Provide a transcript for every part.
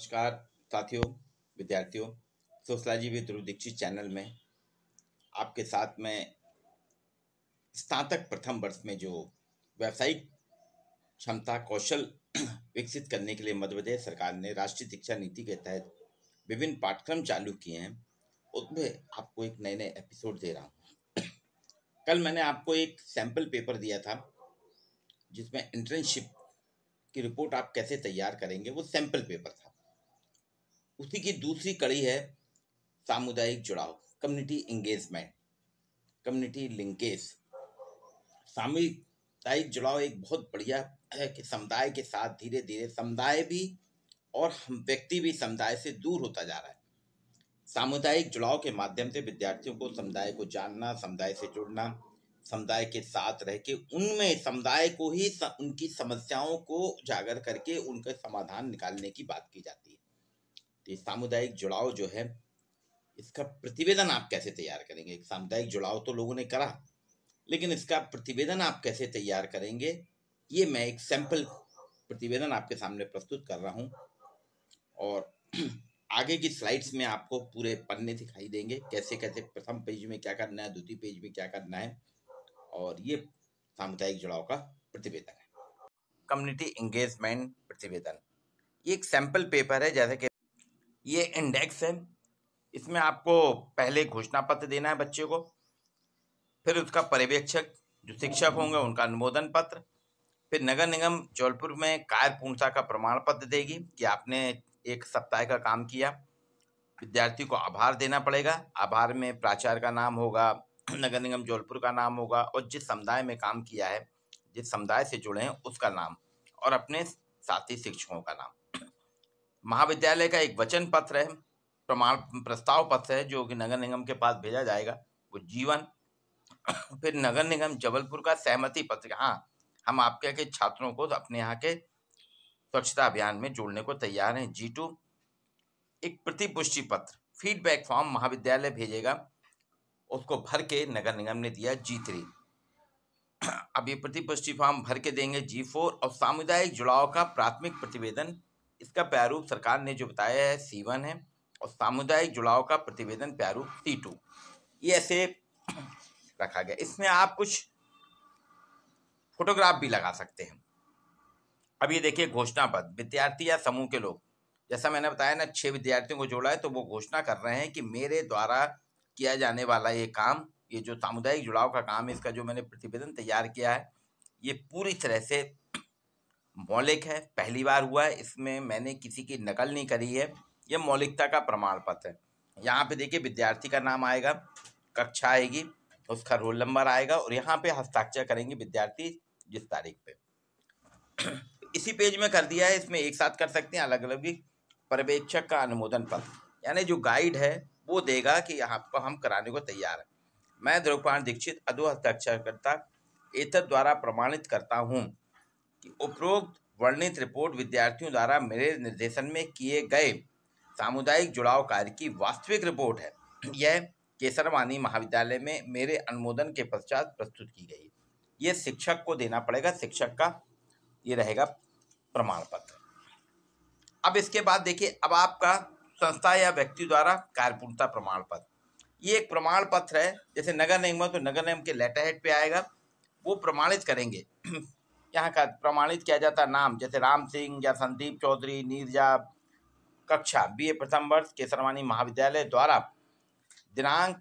नमस्कार साथियों विद्यार्थियों sociology with Dhruv Dikshit channel में आपके साथ में स्नातक प्रथम वर्ष में जो व्यावसायिक क्षमता कौशल विकसित करने के लिए मध्य प्रदेश सरकार ने राष्ट्रीय शिक्षा नीति के तहत विभिन्न पाठ्यक्रम चालू किए हैं उसमें आपको एक नए नए एपिसोड दे रहा हूँ कल मैंने आपको एक सैम्पल पेपर दिया था जिसमें इंटर्नशिप की रिपोर्ट आप कैसे तैयार करेंगे वो सैम्पल पेपर था उसी की दूसरी कड़ी है सामुदायिक जुड़ाव कम्युनिटी एंगेजमेंट कम्युनिटी लिंकेज सामुदायिक जुड़ाव एक बहुत बढ़िया है कि समुदाय के साथ धीरे धीरे समुदाय भी और हम व्यक्ति भी समुदाय से दूर होता जा रहा है सामुदायिक जुड़ाव के माध्यम से विद्यार्थियों को समुदाय को जानना समुदाय से जुड़ना समुदाय के साथ रह के उनमें समुदाय को ही उनकी समस्याओं को उजागर करके उनके समाधान निकालने की बात की जाती है कि सामुदायिक जुड़ाव जो है इसका प्रतिवेदन आप कैसे तैयार करेंगे सामुदायिक जुड़ाव तो लोगों ने करा लेकिन इसका प्रतिवेदन आप कैसे तैयार करेंगे ये मैं एक सैंपल प्रतिवेदन आपके सामने प्रस्तुत कर रहा हूँ और आगे की स्लाइड्स में आपको पूरे पन्ने दिखाई देंगे कैसे कैसे प्रथम पेज में क्या करना है द्वितीय पेज में क्या करना है और ये सामुदायिक जुड़ाव का प्रतिवेदन है कम्युनिटी एंगेजमेंट प्रतिवेदन ये एक सैंपल पेपर है जैसे कि ये इंडेक्स है इसमें आपको पहले घोषणा पत्र देना है बच्चे को फिर उसका पर्यवेक्षक जो शिक्षक होंगे उनका अनुमोदन पत्र फिर नगर निगम जौलपुर में कार्य पूर्णता का प्रमाण पत्र देगी कि आपने एक सप्ताह का काम किया विद्यार्थी को आभार देना पड़ेगा आभार में प्राचार्य का नाम होगा नगर निगम जौलपुर का नाम होगा और जिस समुदाय में काम किया है जिस समुदाय से जुड़े हैं उसका नाम और अपने साथी शिक्षकों का नाम महाविद्यालय का एक वचन पत्र है प्रमाण प्रस्ताव पत्र है जो कि नगर निगम के पास भेजा जाएगा वो जीवन फिर नगर निगम जबलपुर का सहमति पत्र हाँ हम आपके के छात्रों को अपने यहाँ के स्वच्छता अभियान में जोड़ने को तैयार हैं जी टू एक प्रतिपुष्टि पत्र फीडबैक फॉर्म महाविद्यालय भेजेगा उसको भर के नगर निगम ने दिया जी थ्री अब ये प्रतिपुष्टि फॉर्म भर के देंगे जी फोर और सामुदायिक जुड़ाव का प्राथमिक प्रतिवेदन इसका प्रारूप सरकार ने जो बताया है सी वन है और सामुदायिक जुड़ाव का प्रतिवेदन प्रारूप सी टू ये ऐसे रखा गया इसमें आप कुछ फोटोग्राफ भी लगा सकते हैं अब ये देखिए घोषणा पद विद्यार्थी या समूह के लोग जैसा मैंने बताया ना छह विद्यार्थियों को जोड़ा है तो वो घोषणा कर रहे हैं कि मेरे द्वारा किया जाने वाला ये काम ये जो सामुदायिक जुड़ाव का काम है इसका जो मैंने प्रतिवेदन तैयार किया है ये पूरी तरह से मौलिक है पहली बार हुआ है इसमें मैंने किसी की नकल नहीं करी है यह मौलिकता का प्रमाण पत्र है यहाँ पे देखिए विद्यार्थी का नाम आएगा कक्षा आएगी उसका रोल नंबर आएगा और यहाँ पे हस्ताक्षर करेंगे विद्यार्थी जिस तारीख पे इसी पेज में कर दिया है इसमें एक साथ कर सकते हैं अलग अलग भी पर्यवेक्षक का अनुमोदन पत्र यानी जो गाइड है वो देगा कि यहाँ पर हम कराने को तैयार है मैं ध्रुवपाण दीक्षित अधो हस्ताक्षरकर्ता एतद द्वारा प्रमाणित करता हूँ कि उपरोक्त वर्णित रिपोर्ट विद्यार्थियों द्वारा मेरे निर्देशन में किए गए सामुदायिक जुड़ाव कार्य की वास्तविक रिपोर्ट है यह केसरवानी महाविद्यालय में मेरे अनुमोदन के पश्चात प्रस्तुत की गई ये शिक्षक को देना पड़ेगा शिक्षक का ये रहेगा प्रमाण पत्र अब इसके बाद देखिए अब आपका संस्था या व्यक्ति द्वारा कार्यपूर्णता प्रमाण पत्र ये एक प्रमाण पत्र है जैसे नगर निगम तो नगर निगम के लेटर हेड पे आएगा वो प्रमाणित करेंगे यहाँ का प्रमाणित किया जाता नाम जैसे राम सिंह या संदीप चौधरी नीरजा कक्षा बीए प्रथम वर्ष केसरवानी महाविद्यालय द्वारा दिनांक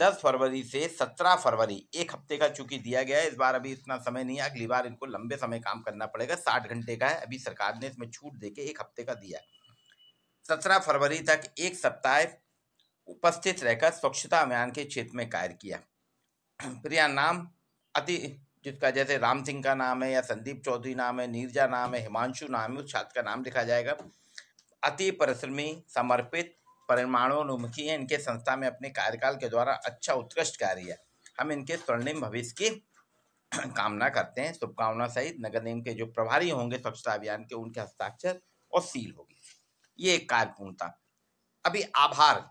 10 फरवरी से 17 फरवरी एक हफ्ते का चूंकि दिया गया है इस बार अभी इतना समय नहीं है अगली बार इनको लंबे समय काम करना पड़ेगा साठ घंटे का है अभी सरकार ने इसमें छूट दे के एक हफ्ते का दिया है सत्रह फरवरी तक एक सप्ताह उपस्थित रहकर स्वच्छता अभियान के क्षेत्र में कार्य किया प्रिया नाम अति जिसका जैसे राम सिंह का नाम है या संदीप चौधरी नाम है नीरजा नाम है हिमांशु नाम है उस छात्र का नाम लिखा जाएगा अति परिश्रमी समर्पित परमाणुन्मुखी है इनके संस्था में अपने कार्यकाल के द्वारा अच्छा उत्कृष्ट कार्य है हम इनके स्वर्णिम भविष्य की कामना करते हैं शुभकामना सहित नगर निगम के जो प्रभारी होंगे स्वच्छता अभियान के उनके हस्ताक्षर और सील होगी ये एक कार्यपूर्णता अभी आभार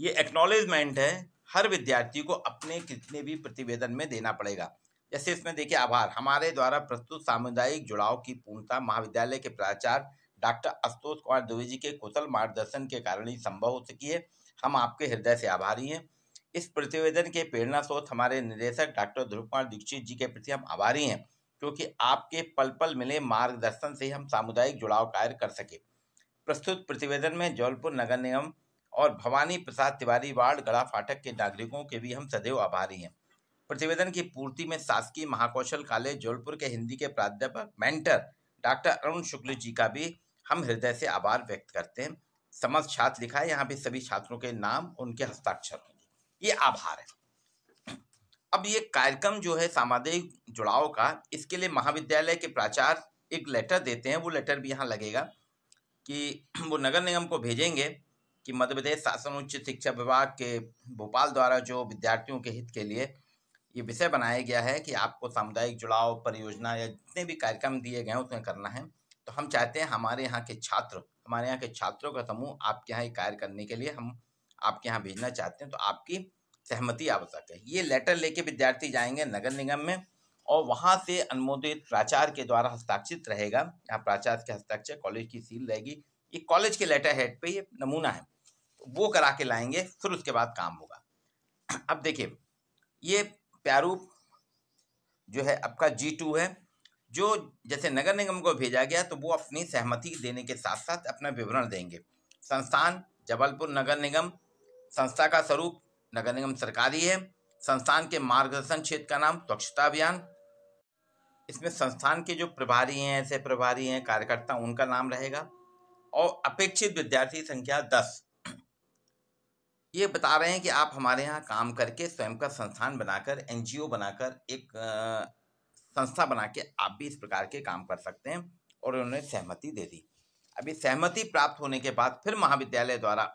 ये एक्नोलेजमेंट है हर विद्यार्थी को अपने कितने भी प्रतिवेदन में देना पड़ेगा जैसे इसमें देखिए आभार हमारे द्वारा प्रस्तुत सामुदायिक जुड़ाव की पूर्णता महाविद्यालय के प्राचार्य डॉक्टर आशुतोष कुमार दुबे जी के कुशल मार्गदर्शन के कारण ही संभव हो सकी है हम आपके हृदय से आभारी हैं इस प्रतिवेदन के प्रेरणा स्रोत हमारे निदेशक डॉक्टर ध्रुव कुमार दीक्षित जी के प्रति हम आभारी हैं क्योंकि आपके पल पल मिले मार्गदर्शन से हम सामुदायिक जुड़ाव कार्य कर सके प्रस्तुत प्रतिवेदन में जौलपुर नगर निगम और भवानी प्रसाद तिवारी वार्ड गड़ा फाटक के नागरिकों के भी हम सदैव आभारी हैं प्रतिवेदन की पूर्ति में शासकीय महाकौशल कॉलेज जोलपुर के हिंदी के प्राध्यापक मेंटर डॉक्टर अरुण शुक्ल जी का भी हम हृदय से आभार व्यक्त करते हैं समस्त छात्र लिखा है यहाँ पे सभी छात्रों के नाम उनके हस्ताक्षर होंगे ये आभार है अब ये कार्यक्रम जो है सामाजिक जुड़ाव का इसके लिए महाविद्यालय के प्राचार्य एक लेटर देते हैं वो लेटर भी यहाँ लगेगा कि वो नगर निगम को भेजेंगे कि मध्य प्रदेश शासन उच्च शिक्षा विभाग के भोपाल द्वारा जो विद्यार्थियों के हित के लिए ये विषय बनाया गया है कि आपको सामुदायिक जुड़ाव परियोजना या जितने भी कार्यक्रम दिए गए हैं उसमें करना है तो हम चाहते हैं हमारे यहाँ के छात्र हमारे यहाँ के छात्रों का समूह आपके यहाँ ये कार्य करने के लिए हम आपके यहाँ भेजना चाहते हैं तो आपकी सहमति आवश्यक है ये लेटर लेके विद्यार्थी जाएंगे नगर निगम में और वहाँ से अनुमोदित प्राचार्य के द्वारा हस्ताक्षरित रहेगा यहाँ प्राचार्य के हस्ताक्षर कॉलेज की सील रहेगी ये कॉलेज के लेटर हेड पे ये नमूना है वो करा के लाएंगे फिर उसके बाद काम होगा अब देखिए ये प्यारूप जो है आपका जी टू है जो जैसे नगर निगम को भेजा गया तो वो अपनी सहमति देने के साथ साथ अपना विवरण देंगे संस्थान जबलपुर नगर निगम संस्था का स्वरूप नगर निगम सरकारी है संस्थान के मार्गदर्शन क्षेत्र का नाम स्वच्छता अभियान इसमें संस्थान के जो प्रभारी हैं ऐसे प्रभारी हैं कार्यकर्ता उनका नाम रहेगा और अपेक्षित विद्यार्थी संख्या दस ये बता रहे हैं कि आप हमारे यहाँ काम करके स्वयं का संस्थान बनाकर एनजीओ बनाकर एक संस्था बना के आप भी इस प्रकार के काम कर सकते हैं और उन्होंने सहमति दे दी अभी सहमति प्राप्त होने के बाद फिर महाविद्यालय द्वारा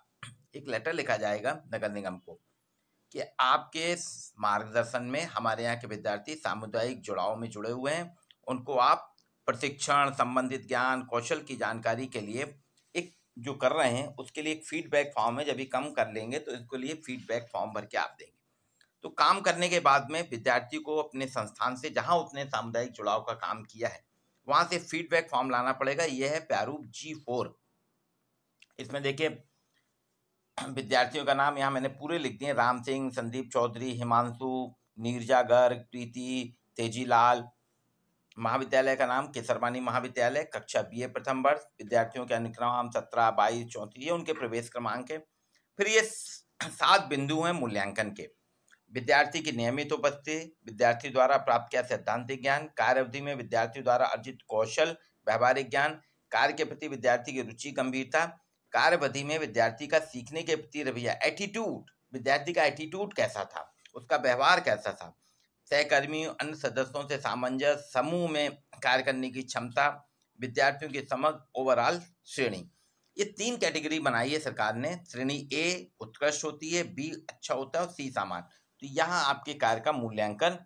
एक लेटर लिखा जाएगा नगर निगम को कि आपके मार्गदर्शन में हमारे यहाँ के विद्यार्थी सामुदायिक जुड़ाव में जुड़े हुए हैं उनको आप प्रशिक्षण संबंधित ज्ञान कौशल की जानकारी के लिए जो कर रहे हैं उसके लिए एक फीडबैक फॉर्म है जब ये कम कर लेंगे तो इसके लिए फीडबैक फॉर्म भर के आप देंगे तो काम करने के बाद में विद्यार्थी को अपने संस्थान से जहाँ उसने सामुदायिक जुड़ाव का काम किया है वहाँ से फीडबैक फॉर्म लाना पड़ेगा यह है प्यारूप जी फोर इसमें देखिए विद्यार्थियों का नाम यहाँ मैंने पूरे लिख दिए राम सिंह संदीप चौधरी हिमांशु नीरजा गर्ग प्रीति तेजीलाल महाविद्यालय का नाम केसरवानी महाविद्यालय कक्षा बीए प्रथम वर्ष विद्यार्थियों के अनुक्रम सत्रह बाईस चौंतीस ये उनके प्रवेश क्रमांक है फिर ये सात बिंदु हैं मूल्यांकन के विद्यार्थी की नियमित उपस्थिति विद्यार्थी द्वारा प्राप्त किया सैद्धांतिक ज्ञान कार्य अवधि में विद्यार्थी द्वारा अर्जित कौशल व्यावहारिक ज्ञान कार्य के प्रति विद्यार्थी की रुचि गंभीरता कार्य अवधि में विद्यार्थी का सीखने के प्रति रवैया एटीट्यूड विद्यार्थी का एटीट्यूड कैसा था उसका व्यवहार कैसा था सहकर्मियों अन्य सदस्यों से सामंजस्य समूह में कार्य करने की क्षमता विद्यार्थियों की समग्र ओवरऑल श्रेणी ये तीन कैटेगरी बनाई है सरकार ने श्रेणी ए उत्कृष्ट होती है बी अच्छा होता है और सी सामान तो यहाँ आपके कार्य का मूल्यांकन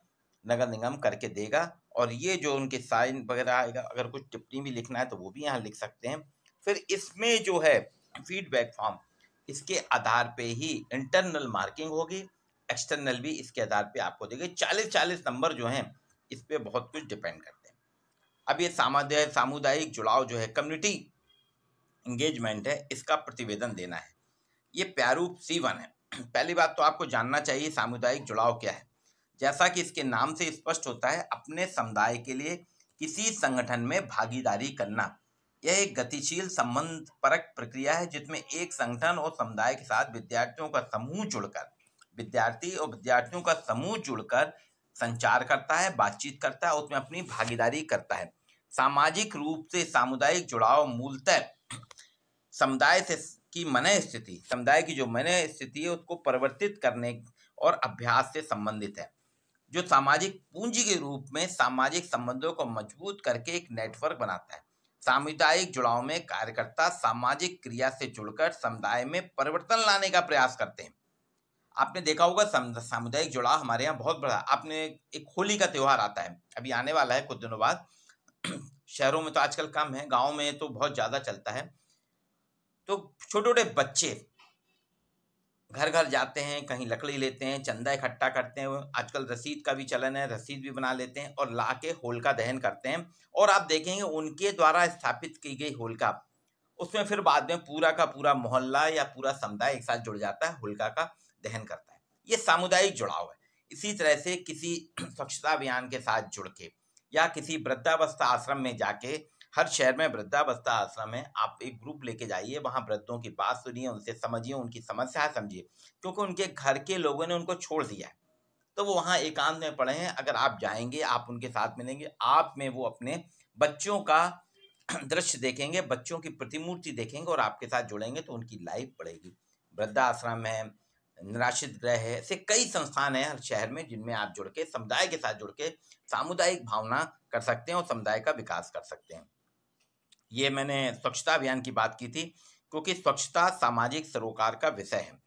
नगर निगम करके देगा और ये जो उनके साइन वगैरह आएगा अगर कुछ टिप्पणी भी लिखना है तो वो भी यहाँ लिख सकते हैं फिर इसमें जो है फीडबैक फॉर्म इसके आधार पे ही इंटरनल मार्किंग होगी एक्सटर्नल भी इसके आधार पे आपको देखिए चालीस चालीस नंबर जो हैं इस पर बहुत कुछ डिपेंड करते हैं अब ये सामाजिक सामुदायिक जुड़ाव जो है कम्युनिटी इंगेजमेंट है इसका प्रतिवेदन देना है ये प्यारूप सी वन है पहली बात तो आपको जानना चाहिए सामुदायिक जुड़ाव क्या है जैसा कि इसके नाम से स्पष्ट होता है अपने समुदाय के लिए किसी संगठन में भागीदारी करना यह एक गतिशील संबंध परक प्रक्रिया है जिसमें एक संगठन और समुदाय के साथ विद्यार्थियों का समूह जुड़कर विद्यार्थी और विद्यार्थियों का समूह जुड़कर संचार करता है बातचीत करता है उसमें अपनी भागीदारी करता है सामाजिक रूप से सामुदायिक जुड़ाव मूलतः समुदाय से की मन स्थिति समुदाय की जो मन स्थिति है उसको परिवर्तित करने और अभ्यास से संबंधित है जो सामाजिक पूंजी के रूप में सामाजिक संबंधों को मजबूत करके एक नेटवर्क बनाता है सामुदायिक जुड़ाव में कार्यकर्ता सामाजिक क्रिया से जुड़कर समुदाय में परिवर्तन लाने का प्रयास करते हैं आपने देखा होगा सामुदायिक जुड़ाव हमारे यहाँ बहुत बड़ा आपने एक होली का त्यौहार आता है अभी आने वाला है कुछ दिनों बाद शहरों में तो आजकल कम है गाँव में तो बहुत ज़्यादा चलता है तो छोटे छोटे बच्चे घर घर जाते हैं कहीं लकड़ी लेते हैं चंदा इकट्ठा करते हैं आजकल रसीद का भी चलन है रसीद भी बना लेते हैं और ला के होलका दहन करते हैं और आप देखेंगे उनके द्वारा स्थापित की गई होलका उसमें फिर बाद में पूरा का पूरा मोहल्ला या पूरा समुदाय एक साथ जुड़ जाता है होलका का दहन करता है ये सामुदायिक जुड़ाव है इसी तरह से किसी स्वच्छता अभियान के साथ जुड़ के या किसी वृद्धावस्था आश्रम में जाके हर शहर में वृद्धावस्था आश्रम है आप एक ग्रुप लेके जाइए वहाँ वृद्धों की बात सुनिए उनसे समझिए उनकी समस्या समझिए क्योंकि उनके घर के लोगों ने उनको छोड़ दिया है तो वो वहाँ एकांत में पड़े हैं अगर आप जाएंगे आप उनके साथ मिलेंगे आप में वो अपने बच्चों का दृश्य देखेंगे बच्चों की प्रतिमूर्ति देखेंगे और आपके साथ जुड़ेंगे तो उनकी लाइफ बढ़ेगी वृद्धाश्रम है निराश्रित ग्रह है ऐसे कई संस्थान हैं हर शहर में जिनमें आप जुड़ के समुदाय के साथ जुड़ के सामुदायिक भावना कर सकते हैं और समुदाय का विकास कर सकते हैं ये मैंने स्वच्छता अभियान की बात की थी क्योंकि स्वच्छता सामाजिक सरोकार का विषय है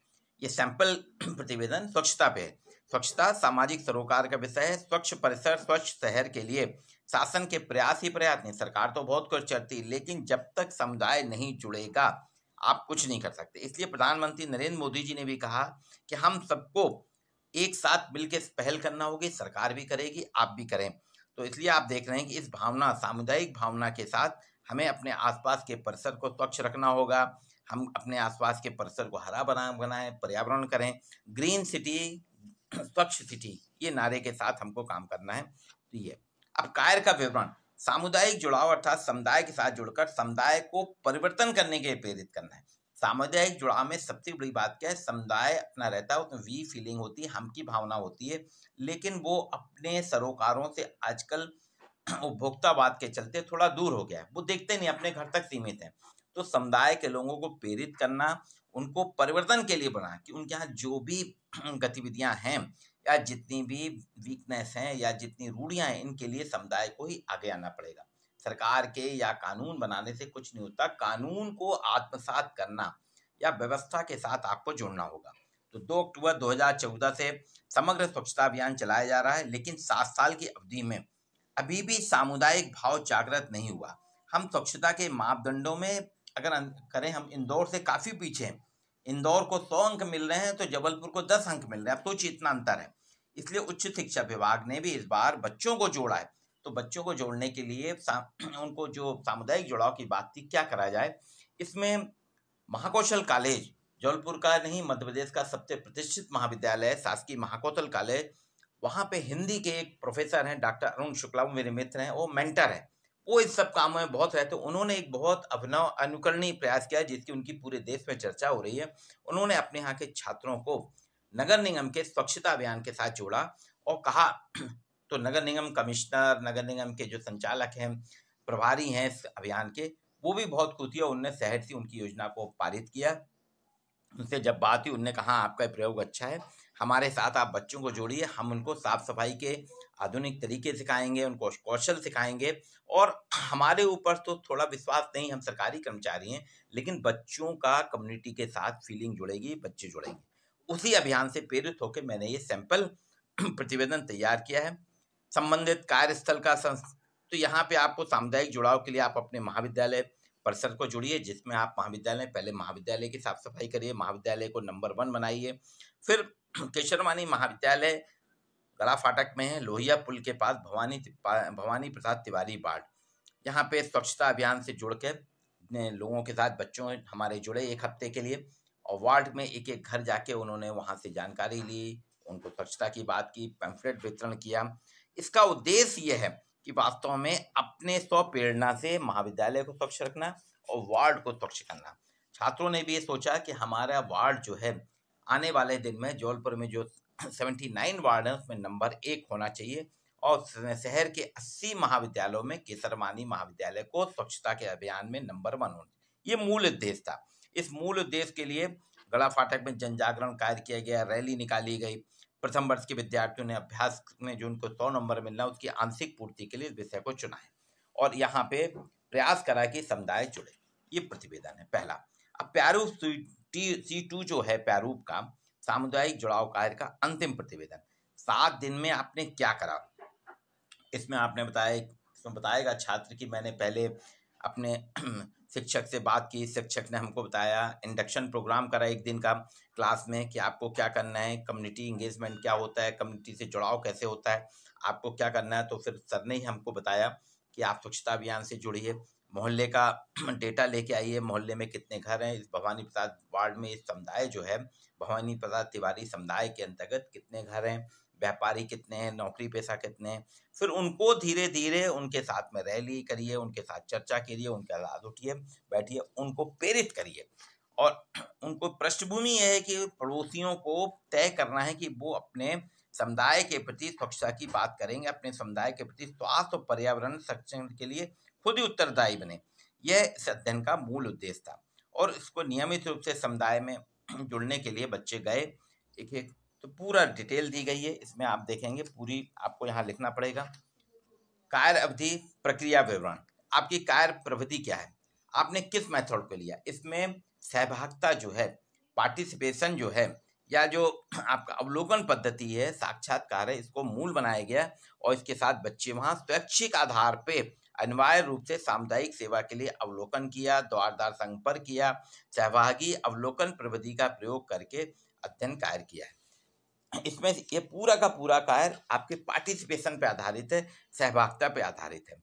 ये सैंपल प्रतिवेदन स्वच्छता पे है स्वच्छता सामाजिक सरोकार का विषय है स्वच्छ परिसर स्वच्छ शहर के लिए शासन के प्रयास ही प्रयास नहीं सरकार तो बहुत कुछ करती लेकिन जब तक समुदाय नहीं जुड़ेगा आप कुछ नहीं कर सकते इसलिए प्रधानमंत्री नरेंद्र मोदी जी ने भी कहा कि हम सबको एक साथ मिलकर पहल करना होगी सरकार भी करेगी आप भी करें तो इसलिए आप देख रहे हैं कि इस भावना सामुदायिक भावना के साथ हमें अपने आसपास के परिसर को स्वच्छ रखना होगा हम अपने आसपास के परिसर को हरा बना बनाएं पर्यावरण करें ग्रीन सिटी स्वच्छ सिटी ये नारे के साथ हमको काम करना है तो ये अब कायर का विवरण सामुदायिक जुड़ाव अर्थात समुदाय के साथ जुड़कर समुदाय को परिवर्तन करने के लिए प्रेरित करना है सामुदायिक जुड़ाव में सबसे बड़ी बात क्या है समुदाय अपना रहता है उसमें वी फीलिंग होती है हम की भावना होती है लेकिन वो अपने सरोकारों से आजकल उपभोक्तावाद के चलते थोड़ा दूर हो गया है वो देखते नहीं अपने घर तक सीमित है तो समुदाय के लोगों को प्रेरित करना उनको परिवर्तन के लिए बना कि उनके यहाँ जो भी गतिविधियाँ हैं या जितनी भी वीकनेस हैं या जितनी रूढ़ियां हैं इनके लिए समुदाय को ही आगे आना पड़ेगा सरकार के या कानून बनाने से कुछ नहीं होता कानून को आत्मसात करना या व्यवस्था के साथ आपको जुड़ना होगा तो 2 अक्टूबर 2014 से समग्र स्वच्छता अभियान चलाया जा रहा है लेकिन सात साल की अवधि में अभी भी सामुदायिक भाव जागृत नहीं हुआ हम स्वच्छता के मापदंडों में अगर करें हम इंदौर से काफ़ी पीछे हैं इंदौर को सौ अंक मिल रहे हैं तो जबलपुर को दस अंक मिल रहे हैं अब सोचिए इतना अंतर है इसलिए उच्च शिक्षा विभाग ने भी इस बार बच्चों को जोड़ा है तो बच्चों को जोड़ने के लिए उनको जो सामुदायिक जुड़ाव की बात थी क्या कराया जाए इसमें महाकौशल कॉलेज जौलपुर का नहीं मध्य प्रदेश का सबसे प्रतिष्ठित महाविद्यालय शासकीय महाकौशल कॉलेज वहाँ पे हिंदी के एक प्रोफेसर हैं डॉक्टर अरुण शुक्ला वो मेरे मित्र हैं वो मेंटर हैं वो इस सब कामों में बहुत रहते उन्होंने एक बहुत अभिनव अनुकरणीय प्रयास किया जिसकी उनकी पूरे देश में चर्चा हो रही है उन्होंने अपने यहाँ के छात्रों को नगर निगम के स्वच्छता अभियान के साथ जोड़ा और कहा तो नगर निगम कमिश्नर नगर निगम के जो संचालक हैं प्रभारी हैं इस अभियान के वो भी बहुत खुश हुए उनने शहर से उनकी योजना को पारित किया उनसे जब बात हुई उनने कहा आपका प्रयोग अच्छा है हमारे साथ आप बच्चों को जोड़िए हम उनको साफ सफाई के आधुनिक तरीके सिखाएंगे उनको कौशल सिखाएंगे और हमारे ऊपर तो थोड़ा विश्वास नहीं हम सरकारी कर्मचारी हैं लेकिन बच्चों का कम्युनिटी के साथ फीलिंग जुड़ेगी बच्चे जुड़ेंगे उसी अभियान से प्रेरित होकर मैंने ये सैंपल प्रतिवेदन तैयार किया है संबंधित कार्यस्थल का संस तो यहाँ पे आपको सामुदायिक जुड़ाव के लिए आप अपने महाविद्यालय परिसर को जुड़िए जिसमें आप महाविद्यालय पहले महाविद्यालय की साफ सफाई करिए महाविद्यालय को नंबर वन बनाइए फिर केशरवानी महाविद्यालय गला फाटक में है लोहिया पुल के पास भवानी भवानी प्रसाद तिवारी बाढ़ यहाँ पे स्वच्छता अभियान से जुड़ के लोगों के साथ बच्चों हमारे जुड़े एक हफ्ते के लिए और वार्ड में एक एक घर जाके उन्होंने वहां से जानकारी हाँ। ली उनको स्वच्छता की बात की पैम्फलेट वितरण किया इसका उद्देश्य यह है कि वास्तव में अपने स्व प्रेरणा से महाविद्यालय को स्वच्छ रखना और वार्ड को स्वच्छ करना छात्रों ने भी ये सोचा कि हमारा वार्ड जो है आने वाले दिन में जौलपुर में जो सेवेंटी नाइन वार्ड है उसमें नंबर एक होना चाहिए और शहर के अस्सी महाविद्यालयों में केसरमानी महाविद्यालय को स्वच्छता के अभियान में नंबर वन होना ये मूल उद्देश्य था इस मूल उद्देश्य के लिए गला फाटक में जन जागरण कार्य किया गया रैली निकाली गई प्रथम वर्ष के विद्यार्थियों ने अभ्यास में जो उनको सौ नंबर मिलना उसकी आंशिक पूर्ति के लिए इस विषय को चुना है और यहाँ पे प्रयास करा कि समुदाय जुड़े ये प्रतिवेदन है पहला अब प्यारूप सी टू जो है प्यारूप का सामुदायिक जुड़ाव कार्य का अंतिम प्रतिवेदन सात दिन में आपने क्या करा इसमें आपने बताया इसमें बताएगा छात्र कि मैंने पहले अपने शिक्षक से बात की शिक्षक ने हमको बताया इंडक्शन प्रोग्राम करा एक दिन का क्लास में कि आपको क्या करना है कम्युनिटी इंगेजमेंट क्या होता है कम्युनिटी से जुड़ाव कैसे होता है आपको क्या करना है तो फिर सर ने ही हमको बताया कि आप स्वच्छता अभियान से जुड़िए मोहल्ले का डेटा लेके आइए मोहल्ले में कितने घर हैं इस भवानी प्रसाद वार्ड में इस समुदाय जो है भवानी प्रसाद तिवारी समुदाय के अंतर्गत कितने घर हैं व्यापारी कितने हैं नौकरी पेशा कितने हैं फिर उनको धीरे धीरे उनके साथ में रैली करिए उनके साथ चर्चा करिए उनके साथ उठिए बैठिए उनको प्रेरित करिए और उनको पृष्ठभूमि यह है कि पड़ोसियों को तय करना है कि वो अपने समुदाय के प्रति स्वच्छता की बात करेंगे अपने समुदाय के प्रति स्वास्थ्य और पर्यावरण संरक्षण के लिए खुद ही उत्तरदायी बने यह इस अध्ययन का मूल उद्देश्य था और इसको नियमित रूप से समुदाय में जुड़ने के लिए बच्चे गए एक एक तो पूरा डिटेल दी गई है इसमें आप देखेंगे पूरी आपको यहाँ लिखना पड़ेगा कार्य अवधि प्रक्रिया विवरण आपकी कार्य प्रवृत्ति क्या है आपने किस मेथड को लिया इसमें सहभागिता जो है पार्टिसिपेशन जो है या जो आपका अवलोकन पद्धति है साक्षात्कार है इसको मूल बनाया गया और इसके साथ बच्चे वहाँ स्वैच्छिक आधार पे अनिवार्य रूप से सामुदायिक सेवा के लिए अवलोकन किया द्वारदार संपर्क किया सहभागी अवलोकन प्रवृत्ति का प्रयोग करके अध्ययन कार्य किया है इसमें ये पूरा का पूरा कार्य आपके पार्टिसिपेशन पे आधारित है सहभागिता पे आधारित है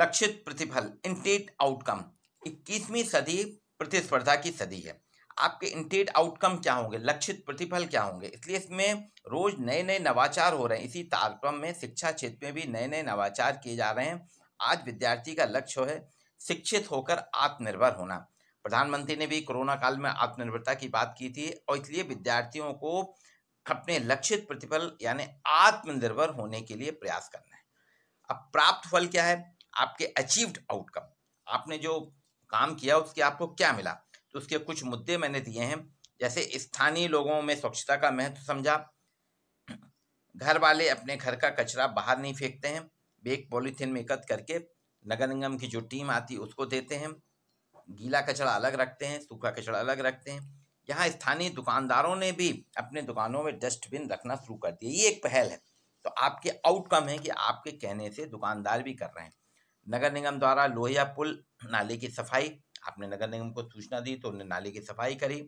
लक्षित प्रतिफल इंटेट आउटकम 21वीं सदी प्रतिस्पर्धा की सदी है आपके इंटेट आउटकम क्या होंगे लक्षित प्रतिफल क्या होंगे इसलिए इसमें रोज नए नए नवाचार हो रहे हैं इसी तारक्रम में शिक्षा क्षेत्र में भी नए नए नवाचार किए जा रहे हैं आज विद्यार्थी का लक्ष्य है शिक्षित होकर आत्मनिर्भर होना प्रधानमंत्री ने भी कोरोना काल में आत्मनिर्भरता की बात की थी और इसलिए विद्यार्थियों को अपने लक्षित प्रतिफल यानी आत्मनिर्भर होने के लिए प्रयास करना है अब प्राप्त फल क्या है आपके अचीव्ड आउटकम आपने जो काम किया उसके आपको क्या मिला तो उसके कुछ मुद्दे मैंने दिए हैं जैसे स्थानीय लोगों में स्वच्छता का महत्व समझा घर वाले अपने घर का कचरा बाहर नहीं फेंकते हैं बेग पॉलीथीन में एकत्र करके नगर निगम की जो टीम आती है उसको देते हैं गीला कचड़ा अलग रखते हैं सूखा कचड़ा अलग रखते हैं यहाँ स्थानीय दुकानदारों ने भी अपने दुकानों में डस्टबिन रखना शुरू कर दिया ये एक पहल है तो आपके आउटकम है कि आपके कहने से दुकानदार भी कर रहे हैं नगर निगम द्वारा लोहिया पुल नाले की सफाई आपने नगर निगम को सूचना दी तो उन्होंने नाले की सफाई करी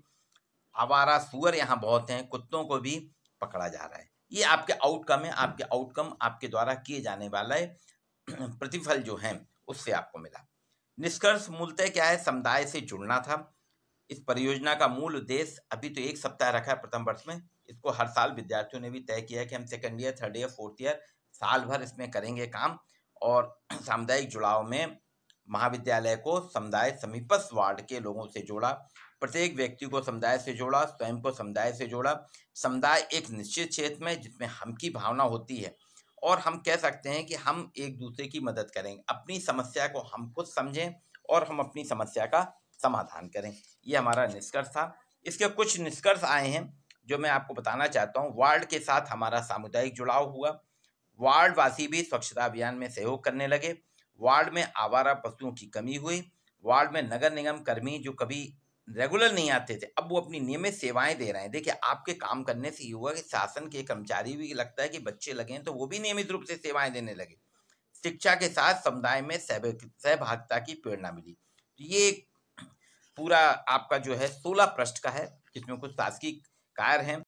आवारा सुअर यहाँ बहुत हैं कुत्तों को भी पकड़ा जा रहा है ये आपके आउटकम है आपके आउटकम आपके द्वारा किए जाने वाला है प्रतिफल जो है उससे आपको मिला निष्कर्ष मूलतः क्या है समुदाय से जुड़ना था इस परियोजना का मूल उद्देश्य अभी तो एक सप्ताह रखा है प्रथम वर्ष में इसको हर साल विद्यार्थियों ने भी तय किया कि हम second year third year fourth year साल भर इसमें करेंगे काम और सामुदायिक जुड़ाव में महाविद्यालय को समुदाय समीपस्थ वार्ड के लोगों से जोड़ा प्रत्येक व्यक्ति को समुदाय से जोड़ा स्वयं को समुदाय से जोड़ा समुदाय एक निश्चित क्षेत्र में जिसमें हम की भावना होती है और हम कह सकते हैं कि हम एक दूसरे की मदद करेंगे अपनी समस्या को हम खुद समझें और हम अपनी समस्या का समाधान करें ये हमारा निष्कर्ष था इसके कुछ निष्कर्ष आए हैं जो मैं आपको बताना चाहता हूँ वार्ड के साथ हमारा सामुदायिक जुड़ाव हुआ वार्डवासी भी स्वच्छता अभियान में सहयोग करने लगे वार्ड में आवारा पशुओं की कमी हुई वार्ड में नगर निगम कर्मी जो कभी रेगुलर नहीं आते थे अब वो अपनी नियमित सेवाएं दे रहे हैं देखिए आपके काम करने से ये हुआ कि शासन के कर्मचारी भी लगता है कि बच्चे लगे तो वो भी नियमित रूप से सेवाएं देने लगे शिक्षा के साथ समुदाय में सहभागिता की प्रेरणा मिली ये पूरा आपका जो है सोलह पृष्ठ का है जिसमें कुछ शासकीय कार्य हैं